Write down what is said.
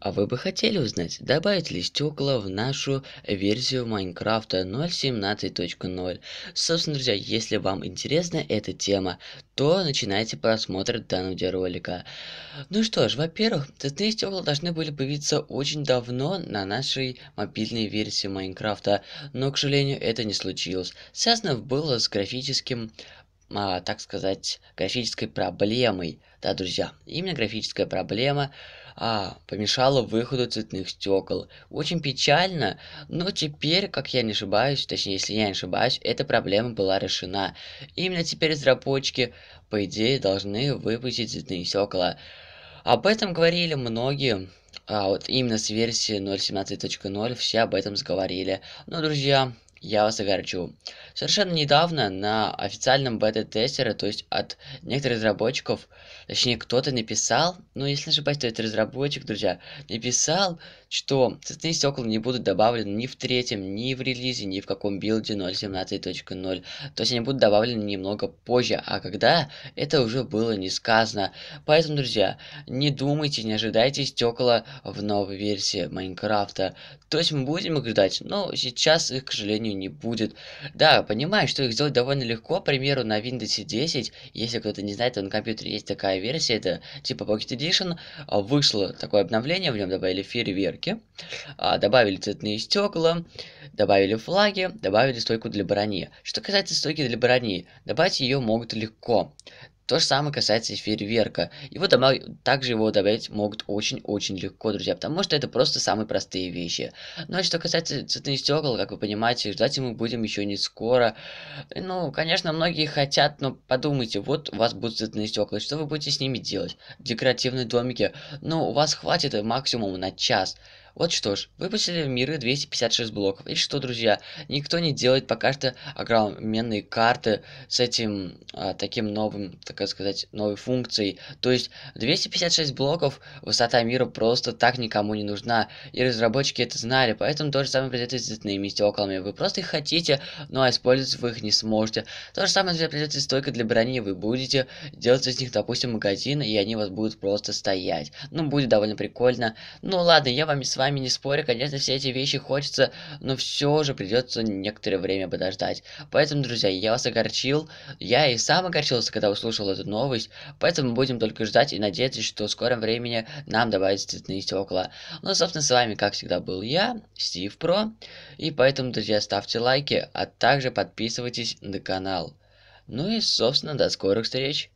А вы бы хотели узнать, добавить ли стекла в нашу версию Майнкрафта 0.17.0? Собственно, друзья, если вам интересна эта тема, то начинайте просмотр данного видеоролика. Ну что ж, во-первых, цветные стекла должны были появиться очень давно на нашей мобильной версии Майнкрафта, но, к сожалению, это не случилось. Связано было с графическим а, так сказать, графической проблемой. Да, друзья, именно графическая проблема а, помешала выходу цветных стекол. Очень печально, но теперь, как я не ошибаюсь, точнее, если я не ошибаюсь, эта проблема была решена. Именно теперь разработчики, по идее, должны выпустить цветные стекла. Об этом говорили многие, а вот именно с версии 0.17.0 все об этом сговорили. Но, друзья, я вас огорчу. Совершенно недавно на официальном бета-тестере, то есть от некоторых разработчиков, точнее кто-то написал, ну если ошибаюсь, то это разработчик, друзья, написал, что цветные стекла не будут добавлены ни в третьем, ни в релизе, ни в каком билде 0.17.0. То есть они будут добавлены немного позже, а когда, это уже было не сказано. Поэтому, друзья, не думайте, не ожидайте стекла в новой версии Майнкрафта. То есть мы будем их ждать, но сейчас их, к сожалению, более не будет. Да, понимаю, что их сделать довольно легко, к примеру, на Windows 10, если кто-то не знает, то на компьютере есть такая версия, это типа Pocket Edition, а, вышло такое обновление, в нем добавили фейерверки, а, добавили цветные стекла, добавили флаги, добавили стойку для брони. Что касается стойки для брони, добавить ее могут легко. То же самое касается и фейерверка. Его добав... Также его добавить могут очень-очень легко, друзья, потому что это просто самые простые вещи. Ну а что касается цветных стекол, как вы понимаете, ждать мы будем еще не скоро. Ну, конечно, многие хотят, но подумайте, вот у вас будут цветные стекла, что вы будете с ними делать? Декоративные домики, ну, у вас хватит максимум на час. Вот что ж, выпустили в миры 256 блоков. И что, друзья, никто не делает пока что огроменные карты с этим а, таким новым, так сказать, новой функцией. То есть 256 блоков высота мира просто так никому не нужна. И разработчики это знали, поэтому то же самое произойдет с цветными стеклами. Вы просто их хотите, но использовать вы их не сможете. То же самое придется и стойка для брони. Вы будете делать из них, допустим, магазин, и они у вас будут просто стоять. Ну, будет довольно прикольно. Ну ладно, я вам с вами не спорю, конечно, все эти вещи хочется, но все же придется некоторое время подождать. Поэтому, друзья, я вас огорчил, я и сам огорчился, когда услышал эту новость, поэтому будем только ждать и надеяться, что в скором времени нам добавят цветные стекла. Ну, собственно, с вами, как всегда, был я, Стив Про, и поэтому, друзья, ставьте лайки, а также подписывайтесь на канал. Ну и, собственно, до скорых встреч!